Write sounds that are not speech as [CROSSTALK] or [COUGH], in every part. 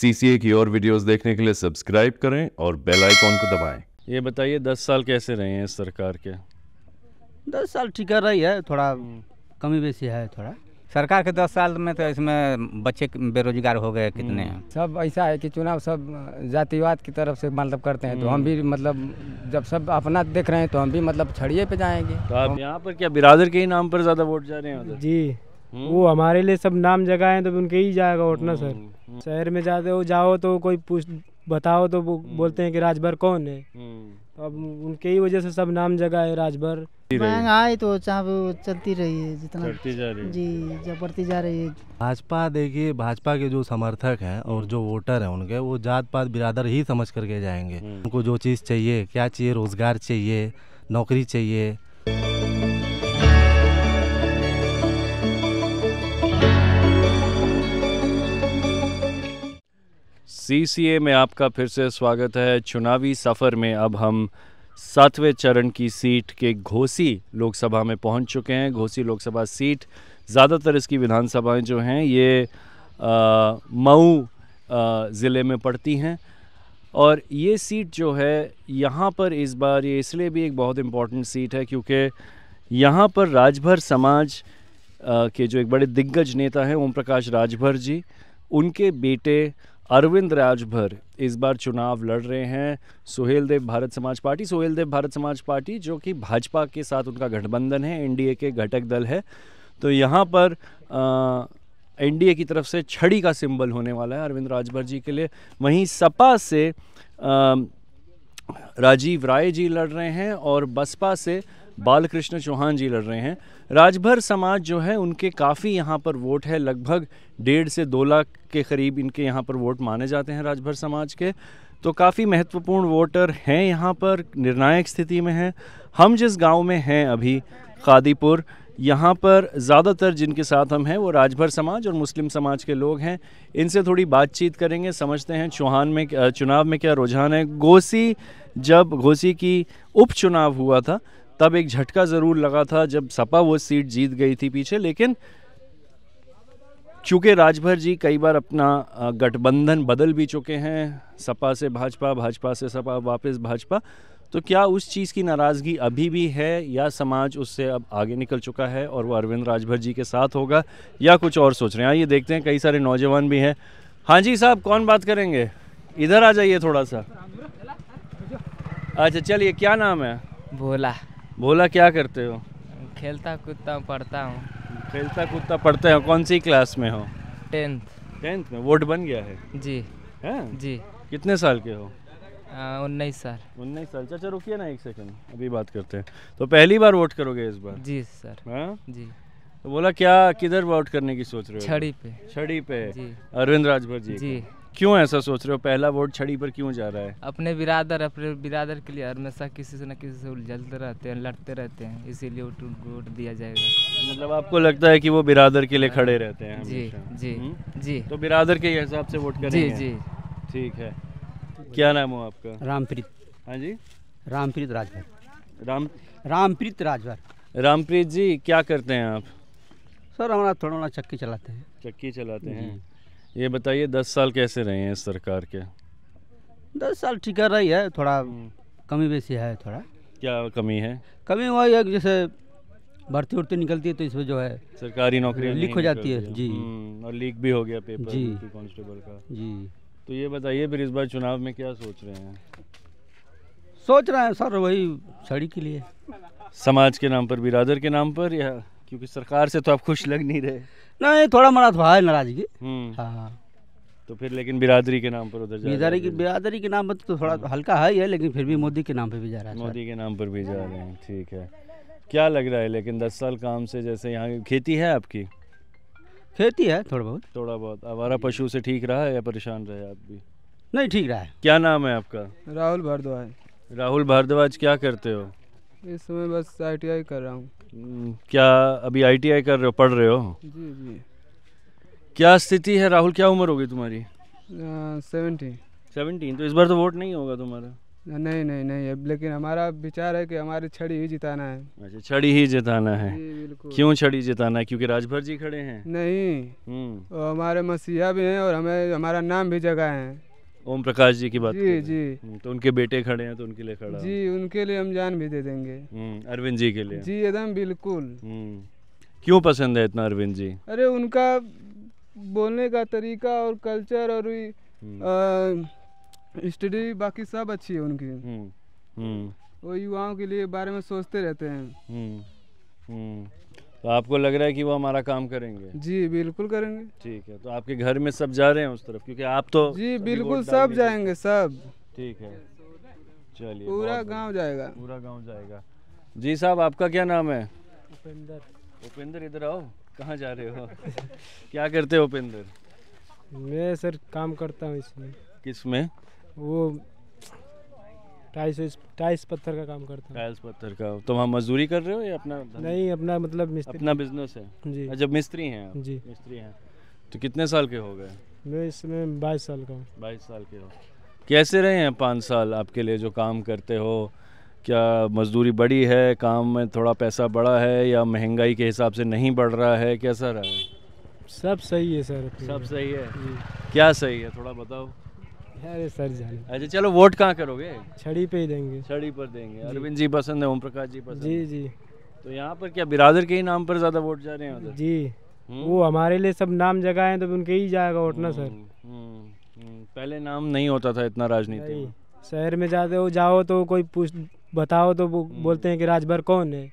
CCA की और videos देखने के लिए सब्सक्राइब करें और बेल आइकॉन को दबाएं ये बताइए दस साल कैसे रहे हैं सरकार के दस साल ठीक रही है थोड़ा कमी बेसी है थोड़ा सरकार के दस साल में तो इसमें बच्चे बेरोजगार हो गए कितने हम्म। हैं सब ऐसा है कि चुनाव सब जातिवाद की तरफ से मतलब करते हैं तो हम हम्म। भी मतलब जब सब अपना देख रहे हैं तो हम भी मतलब छड़िए पे जाएंगे तो आप यहाँ पर क्या बिरादर के ही नाम पर ज़्यादा वोट जा रहे हैं जी हम्म। वो हमारे लिए सब नाम जगह है तो उनके ही जाएगा वोट ना सर हम्म। शहर में जाते हो जाओ तो कोई पूछ बताओ तो वो हम्म। बोलते हैं कि राजभर कौन है तो अब उनके ही वजह से सब नाम जगह है राजभर महंगाई तो चाहे चलती रही है जितना चलती जा रही है जी जब बढ़ती जा रही है भाजपा देखिए भाजपा के जो समर्थक हैं और जो वोटर हैं उनके वो जात पात बिरादर ही समझ करके जाएंगे उनको जो चीज़ चाहिए क्या चाहिए रोजगार चाहिए नौकरी चाहिए सीसीए में आपका फिर से स्वागत है चुनावी सफ़र में अब हम सातवें चरण की सीट के घोसी लोकसभा में पहुंच चुके हैं घोसी लोकसभा सीट ज़्यादातर इसकी विधानसभाएं जो हैं ये मऊ ज़िले में पड़ती हैं और ये सीट जो है यहाँ पर इस बार ये इसलिए भी एक बहुत इम्पॉर्टेंट सीट है क्योंकि यहाँ पर राजभर समाज आ, के जो एक बड़े दिग्गज नेता हैं ओम प्रकाश राजभर जी उनके बेटे अरविंद राजभर इस बार चुनाव लड़ रहे हैं सुहेल देव भारत समाज पार्टी सुहेल देव भारत समाज पार्टी जो कि भाजपा के साथ उनका गठबंधन है एनडीए के घटक दल है तो यहाँ पर एनडीए की तरफ से छड़ी का सिंबल होने वाला है अरविंद राजभर जी के लिए वहीं सपा से आ, राजीव राय जी लड़ रहे हैं और बसपा से बालकृष्ण चौहान जी लड़ रहे हैं राजभर समाज जो है उनके काफ़ी यहाँ पर वोट है लगभग डेढ़ से दो लाख के करीब इनके यहाँ पर वोट माने जाते हैं राजभर समाज के तो काफ़ी महत्वपूर्ण वोटर हैं यहाँ पर निर्णायक स्थिति में हैं हम जिस गांव में हैं अभी खादीपुर यहाँ पर ज़्यादातर जिनके साथ हम हैं वो राजभर समाज और मुस्लिम समाज के लोग हैं इनसे थोड़ी बातचीत करेंगे समझते हैं चौहान में चुनाव में क्या रुझान है घोसी जब घोसी की उपचुनाव हुआ था तब एक झटका ज़रूर लगा था जब सपा वो सीट जीत गई थी पीछे लेकिन चूंकि राजभर जी कई बार अपना गठबंधन बदल भी चुके हैं सपा से भाजपा भाजपा से सपा वापस भाजपा तो क्या उस चीज़ की नाराज़गी अभी भी है या समाज उससे अब आगे निकल चुका है और वो अरविंद राजभर जी के साथ होगा या कुछ और सोच रहे हैं आइए देखते हैं कई सारे नौजवान भी हैं हाँ जी साहब कौन बात करेंगे इधर आ जाइए थोड़ा सा अच्छा चलिए क्या नाम है भोला बोला क्या करते हो खेलता कूदता पढ़ता हूँ खेलता कूदता पढ़ते हो कौन सी क्लास में हो टेंथ टेंथ में वोट बन गया है जी है हाँ? जी कितने साल के हो उन्नीस साल उन्नीस साल चाचा रुकिए ना एक सेकंड अभी बात करते हैं तो पहली बार वोट करोगे इस बार जी सर हाँ जी तो बोला क्या किधर वोट करने की सोच रहे हो छड़ी पे छड़ी पे अरविंद राजभर जी जी क्यों ऐसा सोच रहे हो पहला वोट छड़ी पर क्यों जा रहा है अपने बिरादर अपने बिरादर के लिए हमेशा किसी से न किसी से उलझलते रहते हैं लड़ते रहते हैं इसीलिए वोट वोट दिया जाएगा मतलब आपको लगता है कि वो बिरादर के लिए खड़े रहते हैं जी जी हुँ? हम्म? जी तो बिरादर के हिसाब से वोट करेंगे जी जी ठीक है क्या नाम हो आपका रामप्रीत हाँ जी रामप्रीत राजभर राम रामप्रीत राजभर रामप्रीत जी क्या करते हैं आप सर हमारा थोड़ा चक्की चलाते हैं चक्की चलाते हैं ये बताइए दस साल कैसे रहे हैं इस सरकार के दस साल ठीक रही है थोड़ा कमी बेसी है थोड़ा क्या कमी है कमी वही है जैसे भर्ती उर्ती निकलती है तो इसमें जो है सरकारी नौकरी लीक हो जाती है जी हम्म, और लीक भी हो गया पेपर जी कांस्टेबल का जी तो ये बताइए फिर इस बार चुनाव में क्या सोच रहे हैं सोच रहे हैं सर वही छड़ी के लिए समाज के नाम पर बिरादर के नाम पर या क्योंकि सरकार से तो आप खुश लग नहीं रहे नहीं थोड़ा मरा था तो नाराजगी हम्म। हाँ तो फिर लेकिन बिरादरी के नाम पर उधर बिरादरी की बिरादरी के नाम पर तो थोड़ा हम्म। हल्का है ही लेकिन फिर भी मोदी के नाम पर भी जा रहा है मोदी के नाम पर भी जा रहे हैं ठीक है क्या लग रहा है लेकिन दस साल काम से जैसे यहाँ खेती है आपकी खेती है थोड़ा बहुत थोड़ा बहुत आवारा पशु से ठीक रहा है या परेशान रहे आप भी नहीं ठीक रहा है क्या नाम है आपका राहुल भारद्वाज राहुल भारद्वाज क्या करते हो इस समय बस आई कर रहा हूँ हम्म, क्या अभी आईटीआई कर रहे हो पढ़ रहे हो जी जी क्या स्थिति है राहुल क्या उम्र होगी तुम्हारी सेवेंटीन सेवेंटीन तो इस बार तो वोट नहीं होगा तुम्हारा नहीं नहीं नहीं अब लेकिन हमारा विचार है कि हमारे छड़ी ही जिताना है अच्छा छड़ी ही जिताना है क्यों छड़ी जिताना है क्योंकि राजभर जी खड़े हैं नहीं हम्म। और हमारे मसीहा भी हैं और हमें हमारा नाम भी जगाए है ओम प्रकाश जी की बात जी जी हम्म, तो उनके बेटे खड़े हैं तो उनके लिए खड़ा जी उनके लिए हम जान भी दे देंगे हम्म, अरविंद जी के लिए जी एकदम बिल्कुल हम्म, क्यों पसंद है इतना अरविंद जी अरे उनका बोलने का तरीका और कल्चर और स्टडी बाकी सब अच्छी है उनकी वो युवाओं के लिए बारे में सोचते रहते हैं तो आपको लग रहा है कि वो हमारा काम करेंगे जी बिल्कुल करेंगे ठीक है तो आपके घर में सब जा रहे हैं उस तरफ क्योंकि आप तो जी बिल्कुल सब जाएंगे सब ठीक है चलिए पूरा गांव जाएगा पूरा गांव जाएगा जी साहब आपका क्या नाम है उपेंद्र उपेंद्र इधर आओ कहाँ जा रहे हो [LAUGHS] क्या करते हो उपेंद्र मैं सर काम करता हूँ इसमें किस में वो टाइल्स टाइल्स पत्थर का काम करता हूँ टाइल्स पत्थर का तो वहाँ मजदूरी कर रहे हो या अपना नहीं अपना मतलब मिस्त्री अपना बिजनेस है जी जब अच्छा, मिस्त्री हैं जी मिस्त्री हैं तो कितने साल के हो गए मैं इसमें बाईस साल का हूँ बाईस साल के हो कैसे रहे हैं पाँच साल आपके लिए जो काम करते हो क्या मजदूरी बड़ी है काम में थोड़ा पैसा बड़ा है या महंगाई के हिसाब से नहीं बढ़ रहा है कैसा रहा है सब सही है सर सब सही है क्या सही है थोड़ा बताओ अरे सर जाने अच्छा चलो वोट कहाँ करोगे छड़ी पे ही देंगे छड़ी पर देंगे अरविंद जी पसंद है ओम प्रकाश जी पसंद जी जी तो यहाँ पर क्या बिरादर के ही नाम पर ज़्यादा वोट जा रहे हैं जी हम्म। वो हमारे लिए सब नाम जगह है तो उनके ही जाएगा वोट ना सर हम्म, हम्म, पहले नाम नहीं होता था इतना राजनीति शहर में जाते हो जाओ तो कोई पूछ बताओ तो वो बोलते हैं कि राजभर कौन है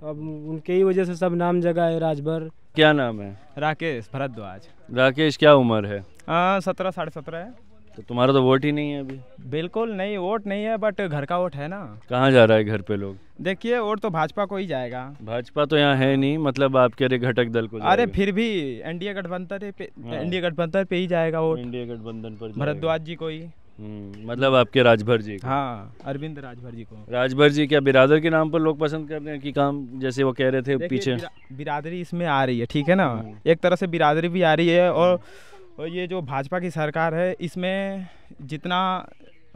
तो अब उनके ही वजह से सब नाम जगह है राजभर क्या नाम है राकेश भरद्वाज राकेश क्या उम्र है हाँ, सत्रह साढ़े सत्रह है तो तुम्हारा तो वोट ही नहीं है अभी बिल्कुल नहीं वोट नहीं है बट घर का वोट है ना कहाँ जा रहा है घर पे लोग देखिए वोट तो भाजपा को ही जाएगा भाजपा तो यहाँ है नहीं मतलब आपके अरे घटक दल को अरे फिर भी एनडीए गठबंधन पे हाँ। एनडीए गठबंधन पे ही जाएगा वोट एनडीए गठबंधन पर भरद्वाज जी को ही हम्म, मतलब आपके राजभर जी हाँ अरविंद राजभर जी को राजभर जी क्या बिरादर के नाम पर लोग पसंद कर रहे हैं कि काम जैसे वो कह रहे थे पीछे बिरादरी इसमें आ रही है ठीक है ना हम्म। एक तरह से बिरादरी भी आ रही है और हम्म। और ये जो भाजपा की सरकार है इसमें जितना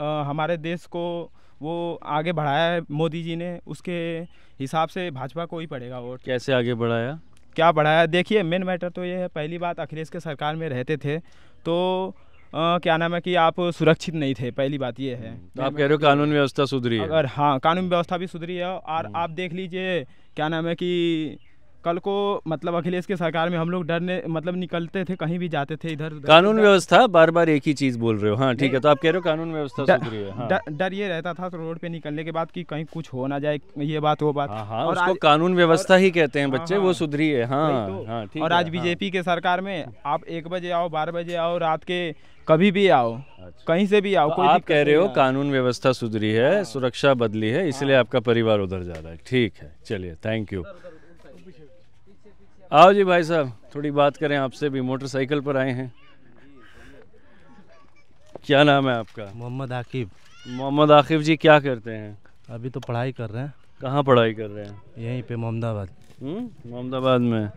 आ, हमारे देश को वो आगे बढ़ाया है मोदी जी ने उसके हिसाब से भाजपा को ही पड़ेगा वोट कैसे आगे बढ़ाया क्या बढ़ाया देखिए मेन मैटर तो ये है पहली बात अखिलेश के सरकार में रहते थे तो आ, क्या नाम है कि आप सुरक्षित नहीं थे पहली बात ये है तो आप कह रहे हो कानून व्यवस्था सुधरी है अगर हाँ कानून व्यवस्था भी सुधरी है और हम्म। आप देख लीजिए क्या नाम है कि कल को मतलब अखिलेश की सरकार में हम लोग डरने मतलब निकलते थे कहीं भी जाते थे इधर कानून तो व्यवस्था बार बार एक ही चीज बोल रहे हो हाँ ठीक है तो आप कह रहे हो कानून व्यवस्था है हाँ। डर ये रहता था तो रोड पे निकलने के बाद कि कहीं कुछ हो ना जाए ये बात वो बात हाँ, हाँ उसको आज, कानून व्यवस्था ही कहते हैं हाँ, बच्चे हाँ। वो सुधरी है हाँ तो। और आज बीजेपी के सरकार में आप एक बजे आओ बारह बजे आओ रात के कभी भी आओ अच्छा। कहीं से भी आओ तो कोई आप कह रहे हो कानून व्यवस्था सुधरी है सुरक्षा बदली है इसलिए आपका परिवार उधर जा रहा है ठीक है चलिए थैंक यू आओ जी भाई साहब थोड़ी बात करें आपसे भी मोटरसाइकिल पर आए हैं क्या नाम है आपका मोहम्मद आकिब मोहम्मद आकिब जी क्या करते हैं अभी तो पढ़ाई कर रहे हैं कहाँ पढ़ाई कर रहे हैं यहीं पे मोहम्मदाबाद हम्म, मोहम्मदाबाद में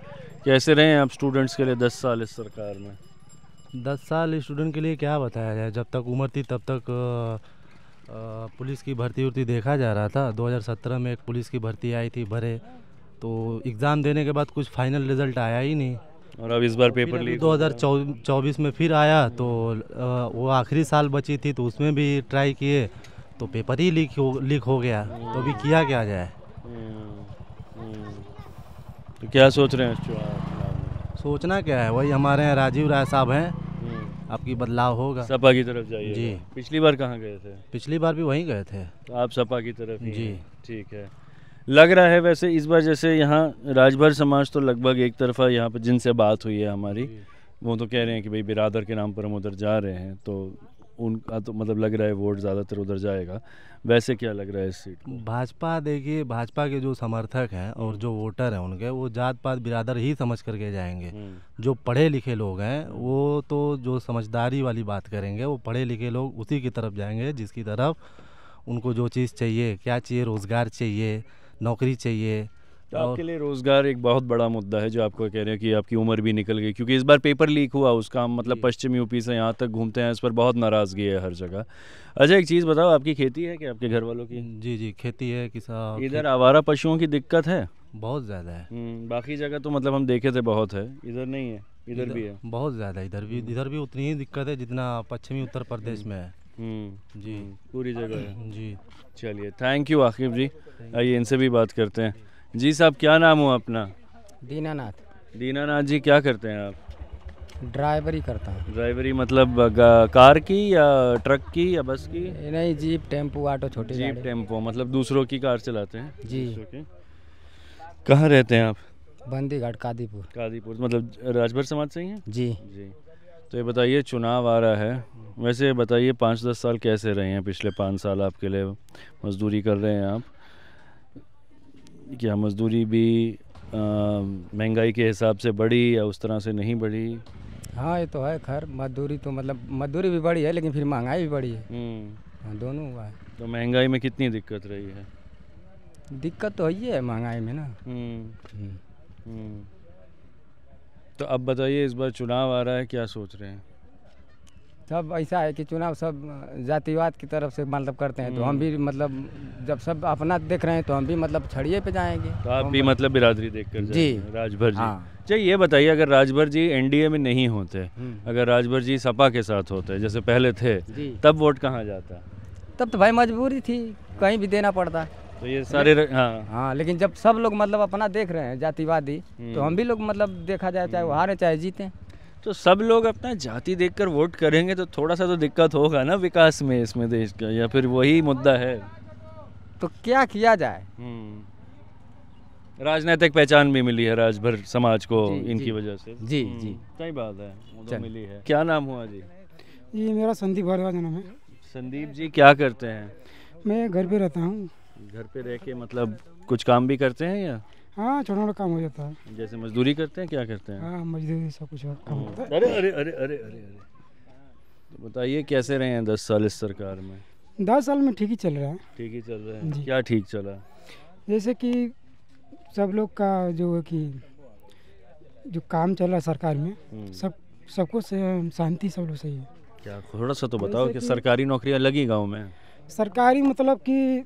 कैसे रहे हैं आप स्टूडेंट्स के लिए दस साल इस सरकार में दस साल स्टूडेंट के लिए क्या बताया जाए जब तक उम्र थी तब तक पुलिस की भर्ती उर्ती देखा जा रहा था 2017 में एक पुलिस की भर्ती आई थी भरे तो एग्ज़ाम देने के बाद कुछ फाइनल रिज़ल्ट आया ही नहीं और अब इस बार पेपर लीक तो दो हज़ार चौबीस में फिर आया तो वो आखिरी साल बची थी तो उसमें भी ट्राई किए तो पेपर ही लीक हो लीक हो गया तो अभी किया क्या जाए हम्म, हम्म। तो क्या सोच रहे हैं सोचना क्या है वही हमारे यहाँ राजीव राय साहब हैं हम्म। आपकी बदलाव होगा सपा की तरफ जाइए जी पिछली बार कहाँ गए थे पिछली बार भी वहीं गए थे तो आप सपा की तरफ जी ठीक है लग रहा है वैसे इस बार जैसे यहाँ राजभर समाज तो लगभग एक तरफा यहाँ पर जिनसे बात हुई है हमारी वो तो कह रहे हैं कि भाई बिरादर के नाम पर हम उधर जा रहे हैं तो उनका तो मतलब लग रहा है वोट ज़्यादातर उधर जाएगा वैसे क्या लग रहा है इस सीट भाजपा देखिए भाजपा के जो समर्थक हैं और जो वोटर हैं उनके वो जात पात बिरादर ही समझ करके जाएंगे हम्म। जो पढ़े लिखे लोग हैं वो तो जो समझदारी वाली बात करेंगे वो पढ़े लिखे लोग उसी की तरफ जाएंगे जिसकी तरफ उनको जो चीज़ चाहिए क्या चाहिए रोज़गार चाहिए नौकरी चाहिए तो आपके लिए रोज़गार एक बहुत बड़ा मुद्दा है जो आपको कह रहे हैं कि आपकी उम्र भी निकल गई क्योंकि इस बार पेपर लीक हुआ उसका हम मतलब पश्चिम यूपी से यहाँ तक घूमते हैं इस पर बहुत नाराज़गी है हर जगह अच्छा एक चीज़ बताओ आपकी खेती है कि आपके घर वालों की जी जी खेती है किसान इधर आवारा पशुओं की दिक्कत है बहुत ज़्यादा है हम्म, बाकी जगह तो मतलब हम देखे थे बहुत है इधर नहीं है इधर भी है बहुत ज़्यादा इधर भी इधर भी उतनी ही दिक्कत है जितना पश्चिमी उत्तर प्रदेश हम्म। में है हम्म, जी हम्म, पूरी जगह जी चलिए थैंक यू आकिब जी आइए इनसे भी बात करते हैं जी साहब क्या नाम हुआ अपना दीनानाथ दीनानाथ जी क्या करते हैं आप ड्राइवरी करता हूँ ड्राइवरी मतलब कार की या ट्रक की या बस की नहीं जीप टेम्पो ऑटो छोटे जीप टेम्पो मतलब दूसरों की कार चलाते हैं जी कहाँ रहते हैं आप बंदी घाट कादीपुर कादीपुर मतलब राजभर समाज से ही हैं जी जी तो ये बताइए चुनाव आ रहा है वैसे बताइए पाँच दस साल कैसे रहे हैं पिछले पाँच साल आपके लिए मजदूरी कर रहे हैं आप क्या मजदूरी भी महंगाई के हिसाब से बढ़ी या उस तरह से नहीं बढ़ी हाँ ये तो है खैर मजदूरी तो मतलब मजदूरी भी बढ़ी है लेकिन फिर महंगाई भी बढ़ी है हम्म। हाँ दोनों हुआ है तो महंगाई में कितनी दिक्कत रही है दिक्कत तो है महंगाई में ना हुँ। हुँ। हुँ। तो अब बताइए इस बार चुनाव आ रहा है क्या सोच रहे हैं सब ऐसा है कि चुनाव सब जातिवाद की तरफ से मतलब करते हैं तो हम भी हम्म। मतलब जब सब अपना देख रहे हैं तो हम भी मतलब छड़िए पे जाएंगे तो आप भी मतलब बिरादरी देख कर जी राजभर जी हाँ। चलिए ये बताइए अगर राजभर जी एनडीए में नहीं होते हम्म। अगर राजभर जी सपा के साथ होते जैसे पहले थे तब वोट कहाँ जाता तब तो भाई मजबूरी थी कहीं भी देना पड़ता तो ये सारे र... हाँ हाँ लेकिन जब सब लोग मतलब अपना देख रहे हैं जातिवादी तो हम हम्म। भी लोग मतलब देखा जाए चाहे वो हारे चाहे जीते तो सब लोग अपना जाति देखकर वोट करेंगे तो थोड़ा सा तो दिक्कत होगा ना विकास में इसमें देश का या फिर वही मुद्दा है तो क्या किया जाए हम्म। राजनीतिक पहचान भी मिली है राजभर समाज को जी, इनकी वजह से जी हम्म, जी सही बात है तो मिली है क्या नाम हुआ जी जी मेरा संदीप भारद्वाज नाम है संदीप जी क्या करते हैं मैं घर पे रहता हूँ घर पे रह के मतलब कुछ काम भी करते हैं या हाँ छोटा मोटा काम हो जाता है जैसे मजदूरी करते हैं क्या करते हैं हाँ मजदूरी सब कुछ काम होता है अरे अरे अरे अरे अरे अरे तो बताइए कैसे रहे हैं दस साल इस सरकार में दस साल में ठीक ही चल रहा है ठीक ही चल रहा है क्या ठीक चला जैसे कि सब लोग का जो है कि जो काम चल रहा है सरकार में हम्म। सब सबको शांति सब लोग सही है क्या थोड़ा सा तो बताओ कि सरकारी नौकरियाँ लगी गाँव में सरकारी मतलब कि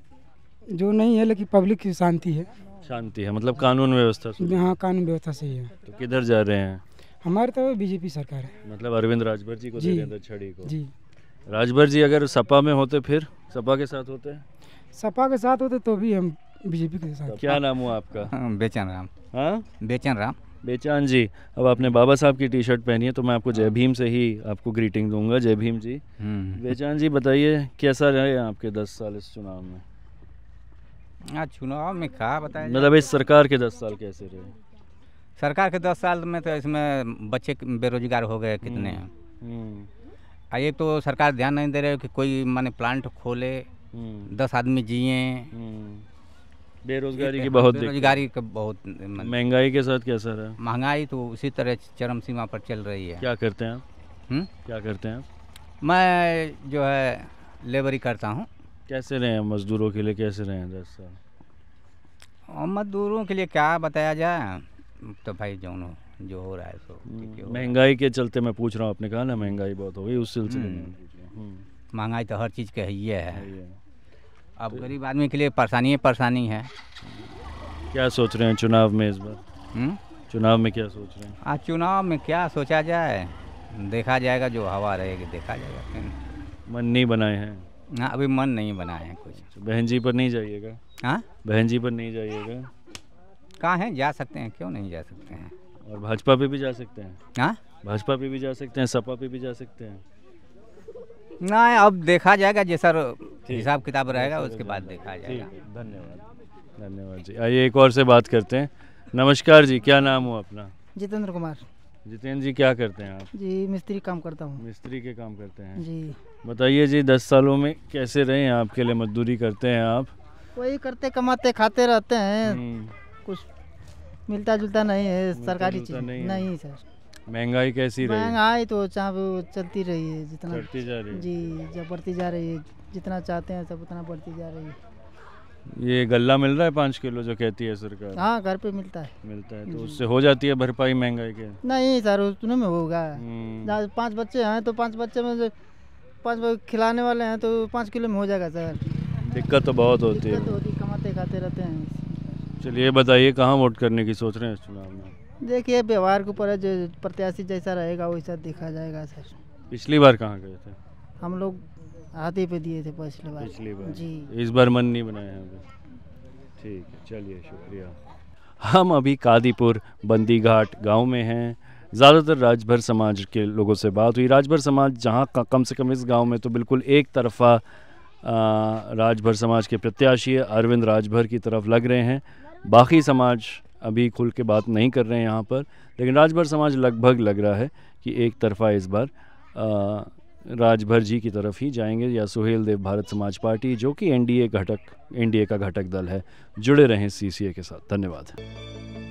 जो नहीं है लेकिन पब्लिक की शांति है शांति है मतलब कानून व्यवस्था हाँ कानून व्यवस्था सही है तो किधर जा रहे हैं हमारे तो बीजेपी सरकार है मतलब अरविंद राजभर जी को जी, तो छड़ी को जी राजभर जी अगर सपा में होते फिर सपा के साथ होते सपा के साथ होते तो भी हम बीजेपी के साथ क्या नाम हुआ आपका हाँ, बेचन राम हाँ राम बेचान जी अब आपने बाबा साहब की टी शर्ट पहनी है तो मैं आपको जय हाँ। भीम से ही आपको ग्रीटिंग दूंगा जय भीम जी हम्म। बेचान जी बताइए कैसा रहे आपके दस साल इस चुनाव में हाँ, चुनाव में कहा बताया मतलब इस सरकार के दस साल कैसे रहे सरकार के दस साल में तो इसमें बच्चे बेरोजगार हो गए कितने हम्म, हैं हम्म। आइए तो सरकार ध्यान नहीं दे रहे कि कोई माने प्लांट खोले हम्म। दस आदमी जिए बेरोजगारी की बहुत बेरोजगारी का बहुत महंगाई के साथ कैसा रहा महंगाई तो उसी तरह चरम सीमा पर चल रही है क्या करते हैं क्या करते हैं मैं जो है लेबरी करता हूँ कैसे रहे हैं मजदूरों के लिए कैसे रहे हैं दस मजदूरों के लिए क्या बताया जाए तो भाई जो जो हो रहा है सो हम्म, महंगाई के चलते मैं पूछ रहा हूँ आपने कहा ना महंगाई बहुत हो गई उस सिलसिले में हम्म। हम्म। महंगाई तो हर चीज़ का ही है अब तो गरीब आदमी के लिए परेशानी परेशानी है क्या सोच रहे हैं चुनाव में इस बार चुनाव में क्या सोच रहे हैं आज चुनाव में क्या सोचा जाए देखा जाएगा जो हवा रहेगी देखा जाएगा मन नहीं बनाए हैं हाँ अभी मन नहीं बना है कुछ अच्छा, बहन जी पर नहीं जाइएगा हाँ बहन जी पर नहीं जाइएगा कहाँ हैं जा सकते हैं क्यों नहीं जा सकते हैं और भाजपा पे भी जा सकते हैं हाँ भाजपा पे भी जा सकते हैं सपा पे भी जा सकते हैं ना अब देखा जाएगा जैसा हिसाब किताब रहेगा उसके बाद देखा जाएगा धन्यवाद धन्यवाद जी आइए एक और से बात करते हैं नमस्कार जी क्या नाम हो अपना जितेंद्र कुमार जितेंद्र जी क्या करते हैं आप जी मिस्त्री काम करता हूँ मिस्त्री के काम करते हैं जी बताइए जी दस सालों में कैसे रहे हैं आपके लिए मजदूरी करते हैं आप वही करते कमाते खाते रहते हैं हम्म। कुछ मिलता जुलता नहीं है सरकारी चीज नहीं, नहीं सर महंगाई कैसी रही महंगाई तो चाहे चलती रही है जितना बढ़ती जा रही है जी जब बढ़ती जा रही है जितना चाहते हैं सब उतना बढ़ती जा रही है ये गल्ला मिल रहा है पाँच किलो जो कहती है सरकार हाँ घर पे मिलता है मिलता है तो उससे हो जाती है भरपाई महंगाई के नहीं सर उतने में होगा हम्म। पाँच बच्चे हैं तो पांच बच्चे में पांच खिलाने वाले हैं तो पाँच किलो में हो जाएगा सर दिक्कत तो बहुत होती है होती कमाते खाते रहते हैं चलिए बताइए कहाँ वोट करने की सोच रहे हैं चुनाव में देखिए व्यवहार के ऊपर जो प्रत्याशी जैसा रहेगा वैसा देखा जाएगा सर पिछली बार कहाँ गए थे हम लोग आधे पे दिए थे पिछले बार पिछली बार जी इस बार मन नहीं बनाया है ठीक है चलिए शुक्रिया हम अभी कादीपुर बंदीघाट गांव में हैं ज़्यादातर राजभर समाज के लोगों से बात हुई राजभर समाज जहाँ कम से कम इस गांव में तो बिल्कुल एक तरफा राजभर समाज के प्रत्याशी अरविंद राजभर की तरफ लग रहे हैं बाकी समाज अभी खुल के बात नहीं कर रहे हैं यहाँ पर लेकिन राजभर समाज लगभग लग रहा है कि एक तरफा इस बार राजभर जी की तरफ ही जाएंगे या सुहेल देव भारत समाज पार्टी जो कि एनडीए घटक एनडीए का घटक दल है जुड़े रहें सीसीए के साथ धन्यवाद